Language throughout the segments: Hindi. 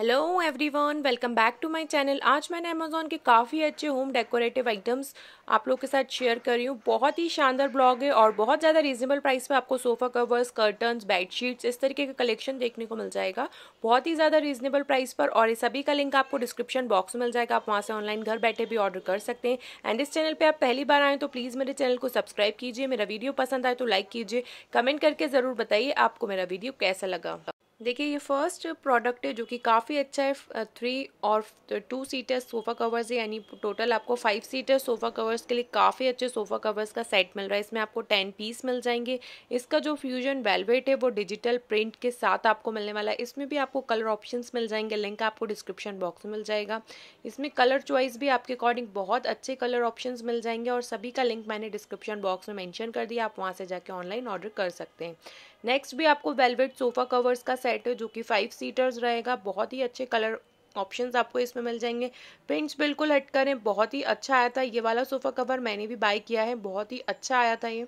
hello everyone welcome back to my channel आज मैंने अमेजोन के काफ़ी अच्छे होम डेकोरेटिव आइटम्स आप लोग के साथ शेयर कर रही हूँ बहुत ही शानदार ब्लॉग है और बहुत ज़्यादा रीजनेबल प्राइस पे आपको सोफ़ा कवर्स कर्टन्स बेडशीट्स इस तरीके का कलेक्शन देखने को मिल जाएगा बहुत ही ज़्यादा रीजनेबल प्राइस पर और सभी का लिंक आपको डिस्क्रिप्शन बॉक्स में मिल जाएगा आप वहाँ से ऑनलाइन घर बैठे भी ऑर्डर कर सकते हैं एंड इस चैनल पर आप पहली बार आएँ तो प्लीज़ मेरे चैनल को सब्सक्राइब कीजिए मेरा वीडियो पसंद आए तो लाइक कीजिए कमेंट करके ज़रूर बताइए आपको मेरा वीडियो कैसा लगा देखिए ये फर्स्ट प्रोडक्ट है जो कि काफ़ी अच्छा है थ्री और टू सीटर सोफ़ा कवर्स है यानी टोटल आपको फाइव सीटर सोफ़ा कवर्स के लिए काफ़ी अच्छे सोफ़ा कवर्स का सेट मिल रहा है इसमें आपको टेन पीस मिल जाएंगे इसका जो फ्यूजन वेलवेट है वो डिजिटल प्रिंट के साथ आपको मिलने वाला है इसमें भी आपको कलर ऑप्शन मिल जाएंगे लिंक आपको डिस्क्रिप्शन बॉक्स में मिल जाएगा इसमें कलर चॉइस भी आपके अकॉर्डिंग बहुत अच्छे कलर ऑप्शन मिल जाएंगे और सभी का लिंक मैंने डिस्क्रिप्शन बॉक्स में मैंशन कर दिया आप वहाँ से जाके ऑनलाइन ऑर्डर कर सकते हैं नेक्स्ट भी आपको वेलवेट सोफ़ा कवर्स का सेट है जो कि फाइव सीटर्स रहेगा बहुत ही अच्छे कलर ऑप्शंस आपको इसमें मिल जाएंगे प्रिंट्स बिल्कुल हटकर हैं बहुत ही अच्छा आया था ये वाला सोफ़ा कवर मैंने भी बाय किया है बहुत ही अच्छा आया था ये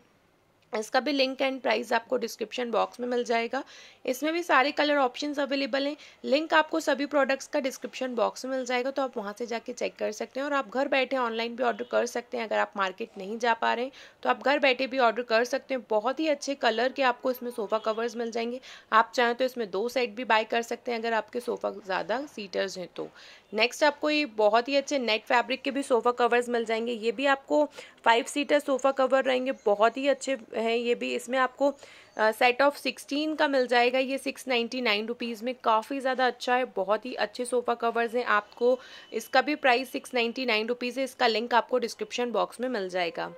इसका भी लिंक एंड प्राइस आपको डिस्क्रिप्शन बॉक्स में मिल जाएगा इसमें भी सारे कलर ऑप्शंस अवेलेबल हैं लिंक आपको सभी प्रोडक्ट्स का डिस्क्रिप्शन बॉक्स में मिल जाएगा तो आप वहां से जाके चेक कर सकते हैं और आप घर बैठे ऑनलाइन भी ऑर्डर कर सकते हैं अगर आप मार्केट नहीं जा पा रहे तो आप घर बैठे भी ऑर्डर कर सकते हैं बहुत ही अच्छे कलर के आपको इसमें सोफ़ा कवर्स मिल जाएंगे आप चाहें तो इसमें दो सेट भी बाई कर सकते हैं अगर आपके सोफ़ा ज़्यादा सीटर्स हैं तो नेक्स्ट आपको ये बहुत ही अच्छे नेट फैब्रिक के भी सोफ़ा कवर्स मिल जाएंगे ये भी आपको फाइव सीटर सोफ़ा कवर रहेंगे बहुत ही अच्छे हैं ये भी इसमें आपको सेट ऑफ सिक्सटीन का मिल जाएगा ये सिक्स नाइन्टी नाइन रुपीज़ में काफ़ी ज़्यादा अच्छा है बहुत ही अच्छे सोफ़ा कवर्स हैं आपको इसका भी price six ninety nine rupees है इसका लिंक आपको डिस्क्रिप्शन बॉक्स में मिल जाएगा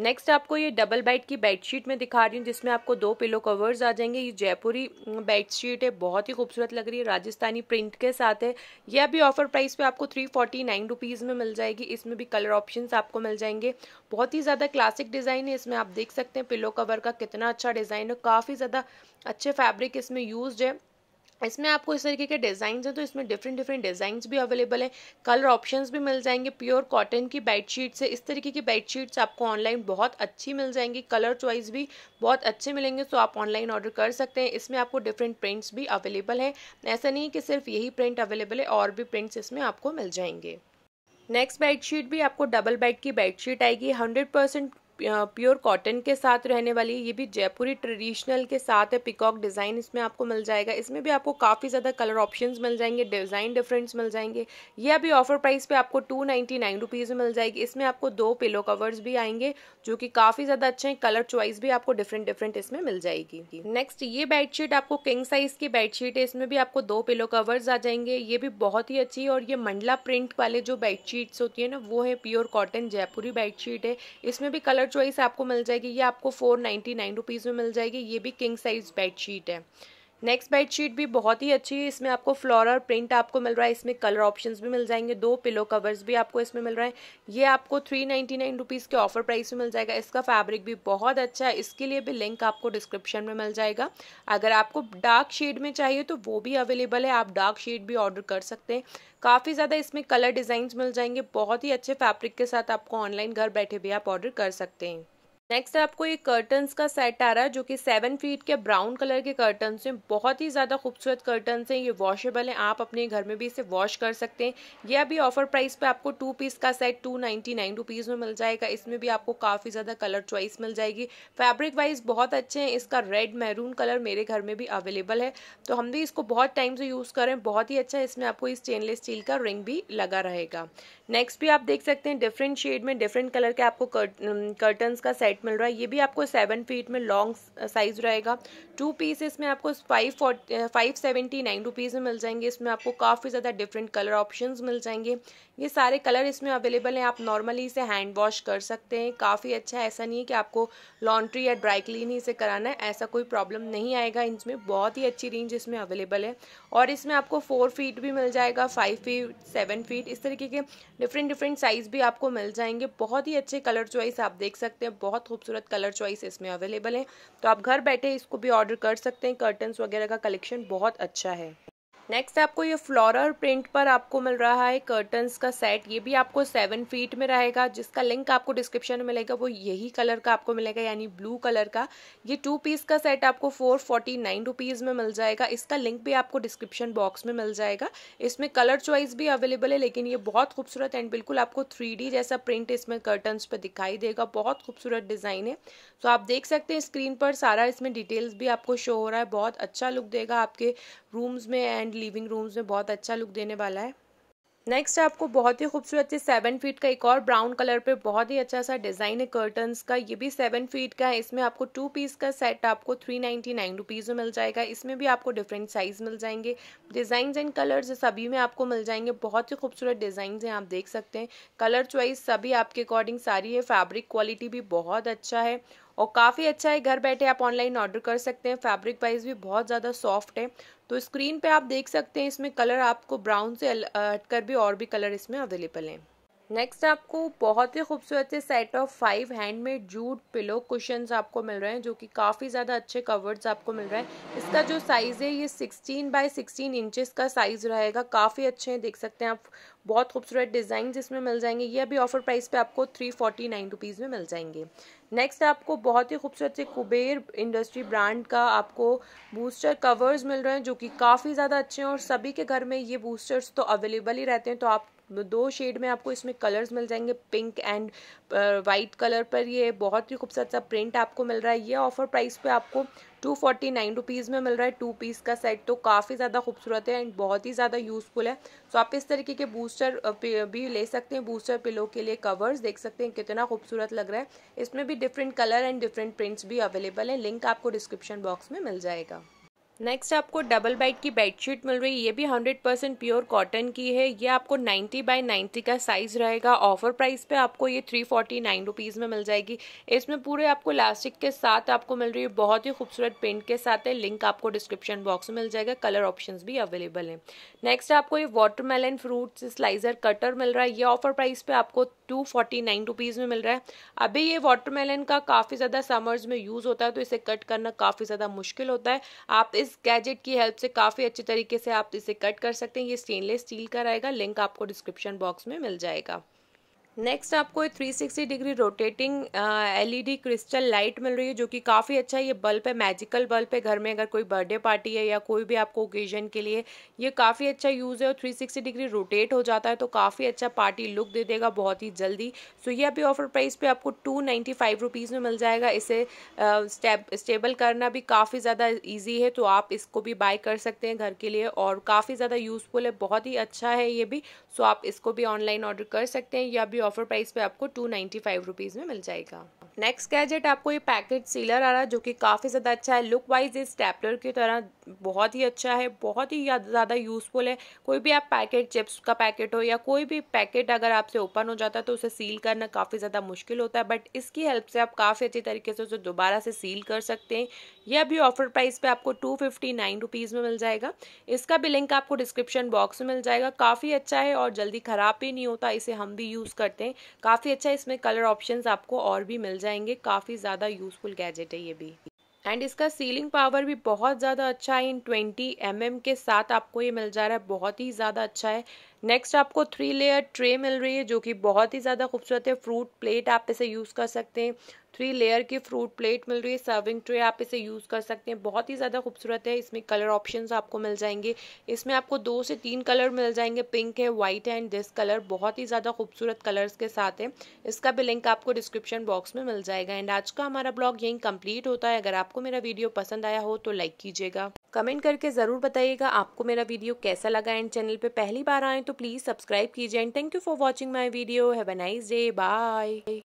नेक्स्ट आपको ये डबल बेड की बेडशीट में दिखा रही हूँ जिसमें आपको दो पिलो कवर्स आ जाएंगे ये जयपुरी बेडशीट है बहुत ही खूबसूरत लग रही है राजस्थानी प्रिंट के साथ है यह अभी ऑफर प्राइस पे आपको थ्री फोर्टी नाइन रुपीज़ में मिल जाएगी इसमें भी कलर ऑप्शन आपको मिल जाएंगे बहुत ही ज़्यादा क्लासिक डिज़ाइन है इसमें आप देख सकते हैं पिलो कवर का कितना अच्छा डिज़ाइन है काफ़ी ज़्यादा अच्छे फैब्रिक इसमें यूज है इसमें आपको इस तरीके के डिज़ाइन हैं तो इसमें डिफरेंट डिफरेंट डिज़ाइंस भी अवेलेबल हैं कलर ऑप्शंस भी मिल जाएंगे प्योर कॉटन की बेडशीट्स है इस तरीके की बेडशीट्स आपको ऑनलाइन बहुत अच्छी मिल जाएंगी कलर चॉइस भी बहुत अच्छे मिलेंगे तो आप ऑनलाइन ऑर्डर कर सकते हैं इसमें आपको डिफरेंट प्रिंट्स भी अवेलेबल है ऐसा नहीं है कि सिर्फ यही प्रिंट अवेलेबल है और भी प्रिंट्स इसमें आपको मिल जाएंगे नेक्स्ट बेडशीट भी आपको डबल बेड की बेडशीट आएगी हंड्रेड परसेंट प्योर कॉटन के साथ रहने वाली ये भी जयपुरी ट्रेडिशनल के साथ है पिकॉक डिज़ाइन इसमें आपको मिल जाएगा इसमें भी आपको काफ़ी ज़्यादा कलर ऑप्शंस मिल जाएंगे डिज़ाइन डिफरेंस मिल जाएंगे ये अभी ऑफर प्राइस पे आपको टू नाइन्टी नाइन रुपीज़ में मिल जाएगी इसमें आपको दो पिलो कवर्स भी आएंगे जो कि काफ़ी ज़्यादा अच्छे हैं कलर चॉइस भी आपको डिफरेंट डिफरेंट इसमें मिल जाएगी नेक्स्ट ये बेडशीट आपको किंग साइज़ की बेडशीट है इसमें भी आपको दो पिलो कवर्स आ जाएंगे ये भी बहुत ही अच्छी है और ये मंडला प्रिंट वाले जो बेडशीट्स होती है ना वो है प्योर कॉटन जयपुरी बेडशीट है इसमें भी कलर चॉइस आपको मिल जाएगी ये आपको फोर नाइन्टी नाइन रुपीज़ में मिल जाएगी ये भी किंग साइज बेडशीट है नेक्स्ट बेड शीट भी बहुत ही अच्छी है इसमें आपको फ्लोरल प्रिंट आपको मिल रहा है इसमें कलर ऑप्शंस भी मिल जाएंगे दो पिलो कवर्स भी आपको इसमें मिल रहे हैं ये आपको थ्री नाइन्टी नाइन रुपीज़ के ऑफर प्राइस में मिल जाएगा इसका फैब्रिक भी बहुत अच्छा है इसके लिए भी लिंक आपको डिस्क्रिप्शन में मिल जाएगा अगर आपको डार्क शेड में चाहिए तो वो भी अवेलेबल है आप डार्क शेड भी ऑर्डर कर सकते हैं काफ़ी ज़्यादा इसमें कलर डिज़ाइंस मिल जाएंगे बहुत ही अच्छे फैब्रिक के साथ आपको ऑनलाइन घर बैठे भी आप ऑर्डर कर सकते हैं नेक्स्ट आपको ये कर्टन्स का सेट आ रहा है जो कि सेवन फीट के ब्राउन कलर के कर्टन्स हैं बहुत ही ज़्यादा खूबसूरत कर्टन्स हैं ये वॉशेबल हैं आप अपने घर में भी इसे वॉश कर सकते हैं ये अभी ऑफर प्राइस पे आपको टू पीस का set two ninety nine rupees में मिल जाएगा इसमें भी आपको काफ़ी ज़्यादा कलर चॉइस मिल जाएगी फैब्रिक वाइज बहुत अच्छे हैं इसका रेड मैरून कलर मेरे घर में भी अवेलेबल है तो हम भी इसको बहुत टाइम से यूज़ करें बहुत ही अच्छा इसमें आपको स्टेनलेस स्टील का रिंग भी लगा रहेगा नेक्स्ट भी आप देख सकते हैं डिफरेंट शेड में डिफरेंट कलर के आपको कर्टन्स का सेट नेट मिल रहा है ये भी आपको सेवन फीट में लॉन्ग साइज़ uh, रहेगा टू पीस इसमें आपको five forty five seventy nine rupees में मिल जाएंगे इसमें आपको काफ़ी ज़्यादा डिफरेंट कलर ऑप्शन मिल जाएंगे ये सारे कलर इसमें अवेलेबल हैं आप नॉर्मली इसे हैंड वॉश कर सकते हैं काफ़ी अच्छा है ऐसा नहीं है कि आपको लॉन्ड्री या ड्राई क्लीन ही इसे कराना है ऐसा कोई प्रॉब्लम नहीं आएगा इसमें बहुत ही अच्छी रेंज इसमें अवेलेबल है और इसमें आपको फोर फीट भी मिल जाएगा फाइव फीट सेवन फीट इस तरीके के डिफरेंट डिफरेंट साइज़ भी आपको मिल जाएंगे बहुत ही अच्छे कलर चॉइस आप देख सकते हैं बहुत खूबसूरत कलर चॉइस इसमें अवेलेबल है तो आप घर बैठे इसको भी ऑर्डर कर सकते हैं कर्टन्स वगैरह का कलेक्शन बहुत अच्छा है नेक्स्ट आपको ये फ्लोरल प्रिंट पर आपको मिल रहा है कर्टन्स का सेट ये भी आपको सेवन फीट में रहेगा जिसका लिंक आपको डिस्क्रिप्शन में मिलेगा वो यही कलर का आपको मिलेगा यानी ब्लू कलर का ये टू पीस का सेट आपको फोर फोर्टी नाइन रुपीज़ में मिल जाएगा इसका लिंक भी आपको डिस्क्रिप्शन बॉक्स में मिल जाएगा इसमें कलर चॉइस भी अवेलेबल है लेकिन ये बहुत खूबसूरत एंड बिल्कुल आपको थ्री जैसा प्रिंट इसमें कर्टन्स पर दिखाई देगा बहुत खूबसूरत डिज़ाइन है तो आप देख सकते हैं स्क्रीन पर सारा इसमें डिटेल्स भी आपको शो हो रहा है बहुत अच्छा लुक देगा आपके रूम्स में एंड लिविंग रूम्स में बहुत अच्छा लुक देने वाला है नेक्स्ट आपको बहुत ही खूबसूरत से सेवन फीट का एक और ब्राउन कलर पे बहुत ही अच्छा सा डिज़ाइन है कर्टन्स का ये भी सेवन फीट का है इसमें आपको टू पीस का सेट आपको थ्री नाइन्टी नाइन रुपीज़ में मिल जाएगा इसमें भी आपको डिफरेंट साइज़ मिल जाएंगे डिज़ाइन एंड कलर्स सभी में आपको मिल जाएंगे बहुत ही खूबसूरत डिज़ाइन हैं आप देख सकते हैं कलर चॉइस सभी आपके अकॉर्डिंग सारी है फैब्रिक क्वालिटी भी बहुत अच्छा है और काफ़ी अच्छा है घर बैठे आप ऑनलाइन ऑर्डर कर सकते हैं फैब्रिक वाइज भी बहुत ज़्यादा सॉफ्ट है तो स्क्रीन पे आप देख सकते हैं इसमें कलर आपको ब्राउन से हटकर भी और भी कलर इसमें अवेलेबल हैं नेक्स्ट आपको बहुत ही खूबसूरत से set of five handmade jute pillow cushion आपको मिल रहे हैं जो कि काफ़ी ज़्यादा अच्छे कवर्स आपको मिल रहे हैं इसका जो साइज़ है ये 16 बाय 16 इंचेस का साइज़ रहेगा काफ़ी अच्छे हैं देख सकते हैं आप बहुत खूबसूरत डिज़ाइन इसमें मिल जाएंगे ये अभी ऑफर प्राइस पे आपको थ्री फोर्टी नाइन रुपीज़ में मिल जाएंगे नेक्स्ट आपको बहुत ही खूबसूरत से कुबेर इंडस्ट्री ब्रांड का आपको बूस्टर कवर्स मिल रहे हैं जो कि काफ़ी ज़्यादा अच्छे हैं और सभी के घर में ये बूस्टर्स तो अवेलेबल ही रहते हैं तो आप दो शेड में आपको इसमें कलर्स मिल जाएंगे पिंक एंड वाइट कलर पर ये बहुत ही खूबसूरत सा प्रिंट आपको मिल रहा है ये ऑफर प्राइस पे आपको टू फोर्टी नाइन रुपीज़ में मिल रहा है टू पीस का सेट तो काफ़ी ज़्यादा खूबसूरत है एंड बहुत ही ज़्यादा यूज़फुल है सो आप इस तरीके के बूस्टर भी ले सकते हैं बूस्टर पिलो के लिए कवर्स देख सकते हैं कितना खूबसूरत लग रहा है इसमें भी different colour and different prints भी अवेलेबल हैं लिंक आपको डिस्क्रिप्शन बॉक्स में मिल जाएगा नेक्स्ट आपको डबल बेड की बेडशीट मिल रही है ये भी 100% परसेंट प्योर कॉटन की है ये आपको 90 बाय 90 का साइज रहेगा ऑफर प्राइस पे आपको ये 349 फोर्टी में मिल जाएगी इसमें पूरे आपको इलास्टिक के साथ आपको मिल रही है बहुत ही खूबसूरत पेंट के साथ है लिंक आपको डिस्क्रिप्शन बॉक्स में मिल जाएगा कलर ऑप्शन भी अवेलेबल है नेक्स्ट आपको ये वाटरमेलन फ्रूट स्लाइजर कटर मिल रहा है ये ऑफर प्राइस पे आपको टू फोर्टी में मिल रहा है अभी ये वाटरमेलन का काफ़ी ज़्यादा समर्स में यूज़ होता है तो इसे कट करना काफ़ी ज़्यादा मुश्किल होता है आप इस इस गैजेट की हेल्प से काफ़ी अच्छे तरीके से आप इसे कट कर सकते हैं ये स्टेनलेस स्टील का रहेगा लिंक आपको डिस्क्रिप्शन बॉक्स में मिल जाएगा नेक्स्ट आपको ये 360 degree rotating LED crystal light मिल रही है जो कि काफ़ी अच्छा ये बल्ब है मैजिकल बल्ब है घर में अगर कोई बर्थडे पार्टी है या कोई भी आपको ओकेजन के लिए ये काफ़ी अच्छा यूज़ है और 360 डिग्री रोटेट हो जाता है तो काफ़ी अच्छा पार्टी लुक दे देगा बहुत ही जल्दी सो ये अभी ऑफर प्राइस पर आपको टू नाइन्टी में मिल जाएगा इसे स्टेबल uh, करना भी काफ़ी ज़्यादा ईजी है तो आप इसको भी बाय कर सकते हैं घर के लिए और काफ़ी ज़्यादा यूज़फुल है बहुत ही अच्छा है ये भी सो आप इसको भी ऑनलाइन ऑर्डर कर सकते हैं या भी ऑफर प्राइस पे आपको टू नाइन्टी फाइव रुपीज़ में मिल जाएगा नेक्स्ट गैजेट आपको ये पैकेट सीलर आ रहा है जो कि काफ़ी ज़्यादा अच्छा है लुक वाइज ये स्टेपलर की तरह बहुत ही अच्छा है बहुत ही ज़्यादा यूज़फुल है कोई भी आप पैकेट चिप्स का पैकेट हो या कोई भी पैकेट अगर आपसे ओपन हो जाता है तो उसे सील करना काफ़ी ज़्यादा मुश्किल होता है बट इसकी हेल्प से आप काफ़ी अच्छी तरीके से उसे दोबारा से सील कर सकते हैं यह भी ऑफर प्राइस पे आपको टू फिफ्टी नाइन रुपीज़ में मिल जाएगा इसका भी लिंक आपको डिस्क्रिप्शन बॉक्स में मिल जाएगा काफ़ी अच्छा है और जल्दी ख़राब भी नहीं होता इसे हम भी यूज़ करते हैं काफ़ी अच्छा इसमें कलर ऑप्शन आपको और भी मिल जाएगा जाएंगे काफ़ी ज़्यादा यूज़फुल गैजेट है ये भी एंड इसका सीलिंग पावर भी बहुत ज़्यादा अच्छा है इन 20 एम mm के साथ आपको ये मिल जा रहा है बहुत ही ज़्यादा अच्छा है नेक्स्ट आपको थ्री लेयर ट्रे मिल रही है जो कि बहुत ही ज़्यादा खूबसूरत है फ्रूट प्लेट आप इसे यूज़ कर सकते हैं थ्री लेयर की फ्रूट प्लेट मिल रही है सर्विंग ट्रे आप इसे यूज़ कर सकते हैं बहुत ही ज़्यादा खूबसूरत है इसमें कलर ऑप्शन आपको मिल जाएंगे इसमें आपको दो से तीन कलर मिल जाएंगे पिंक है वाइट है एंड दिस कलर बहुत ही ज़्यादा खूबसूरत कलर्स के साथ है इसका भी लिंक आपको डिस्क्रिप्शन बॉक्स में मिल जाएगा एंड आज का हमारा ब्लॉग यहीं कंप्लीट होता है अगर आपको मेरा वीडियो पसंद आया हो तो लाइक कीजिएगा कमेंट करके ज़रूर बताइएगा आपको मेरा वीडियो कैसा लगा एंड चैनल पे पहली बार आए तो प्लीज़ सब्सक्राइब कीजिए and thank you for watching my video have a nice day bye